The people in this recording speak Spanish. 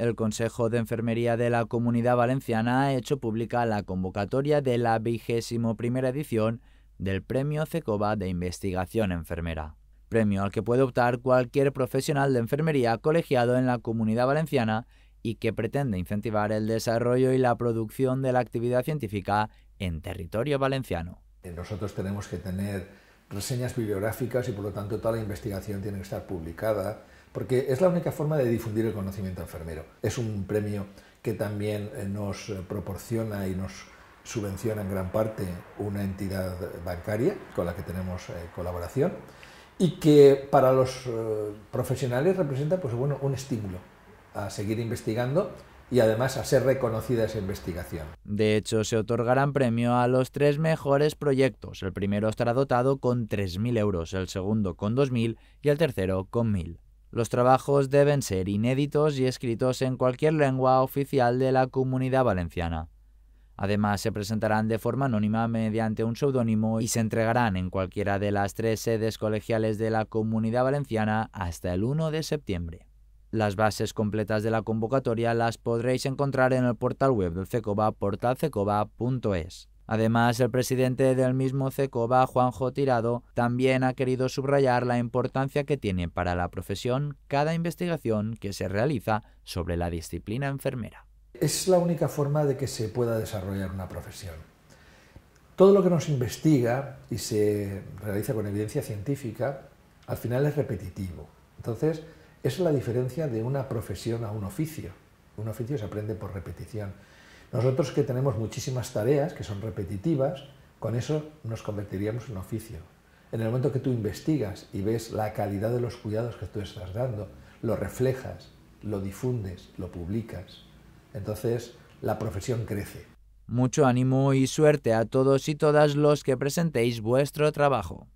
El Consejo de Enfermería de la Comunidad Valenciana ha hecho pública la convocatoria de la vigésimo primera edición del Premio CECOBA de Investigación Enfermera, premio al que puede optar cualquier profesional de enfermería colegiado en la Comunidad Valenciana y que pretende incentivar el desarrollo y la producción de la actividad científica en territorio valenciano. Nosotros tenemos que tener reseñas bibliográficas y por lo tanto toda la investigación tiene que estar publicada porque es la única forma de difundir el conocimiento enfermero. Es un premio que también eh, nos eh, proporciona y nos subvenciona en gran parte una entidad bancaria con la que tenemos eh, colaboración y que para los profesionales representa pues, bueno, un estímulo a seguir investigando y además a ser reconocida esa investigación. De hecho, se otorgarán premio a los tres mejores proyectos. El primero estará dotado con 3.000 euros, el segundo con 2.000 y el tercero con 1.000. Los trabajos deben ser inéditos y escritos en cualquier lengua oficial de la comunidad valenciana. Además, se presentarán de forma anónima mediante un seudónimo y se entregarán en cualquiera de las tres sedes colegiales de la comunidad valenciana hasta el 1 de septiembre. Las bases completas de la convocatoria las podréis encontrar en el portal web del CECOBA, portalcecoba.es. Además, el presidente del mismo CECOBA, Juanjo Tirado, también ha querido subrayar la importancia que tiene para la profesión cada investigación que se realiza sobre la disciplina enfermera. Es la única forma de que se pueda desarrollar una profesión. Todo lo que nos investiga y se realiza con evidencia científica, al final es repetitivo. Entonces, esa es la diferencia de una profesión a un oficio. Un oficio se aprende por repetición. Nosotros que tenemos muchísimas tareas que son repetitivas, con eso nos convertiríamos en oficio. En el momento que tú investigas y ves la calidad de los cuidados que tú estás dando, lo reflejas, lo difundes, lo publicas, entonces la profesión crece. Mucho ánimo y suerte a todos y todas los que presentéis vuestro trabajo.